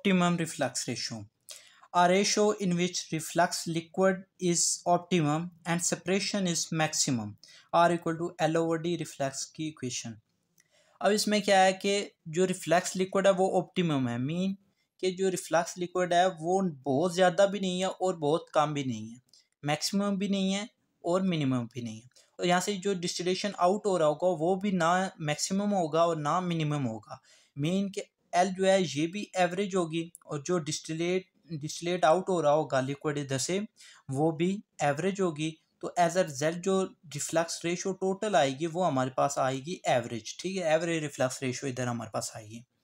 optimum reflux ratio a ratio in which reflux liquid is optimum and separation is maximum r equal to L over D reflux की equation अब इसमें क्या है कि जो reflex liquid है वो ऑप्टिमम है मीन कि जो रिफ्लैक्स लिक्विड है वो बहुत ज़्यादा भी नहीं है और बहुत कम भी नहीं है मैक्सिमम भी नहीं है और मिनिमम भी नहीं है और यहाँ से जो डिस्टिलेशन आउट हो रहा होगा वो भी ना मैक्सिमम होगा और ना मिनिमम होगा मेन के एल जो है ये भी एवरेज होगी और जो डिस्टिलेट डिस्टिलेट आउट हो रहा होगा लिक्विड इधर से वो भी एवरेज होगी तो एज अ रिजल्ट जो रिफ्लक्स रेशो टोटल आएगी वो हमारे पास आएगी एवरेज ठीक है एवरेज रिफ्लक्स रेशो इधर हमारे पास आएगी